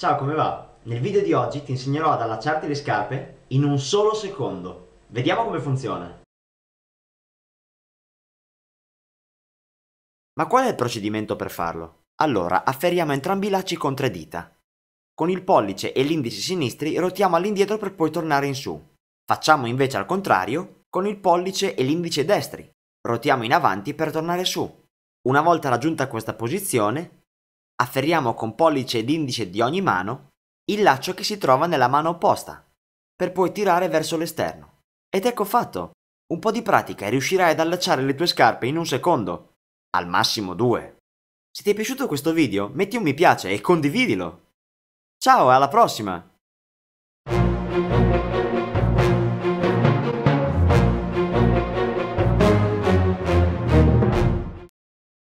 Ciao, come va? Nel video di oggi ti insegnerò ad allacciarti le scarpe in un solo secondo. Vediamo come funziona. Ma qual è il procedimento per farlo? Allora, afferriamo entrambi i lacci con tre dita. Con il pollice e l'indice sinistri rotiamo all'indietro per poi tornare in su. Facciamo invece al contrario con il pollice e l'indice destri. Rotiamo in avanti per tornare su. Una volta raggiunta questa posizione, afferriamo con pollice ed indice di ogni mano il laccio che si trova nella mano opposta, per poi tirare verso l'esterno. Ed ecco fatto! Un po' di pratica e riuscirai ad allacciare le tue scarpe in un secondo, al massimo due. Se ti è piaciuto questo video, metti un mi piace e condividilo! Ciao e alla prossima!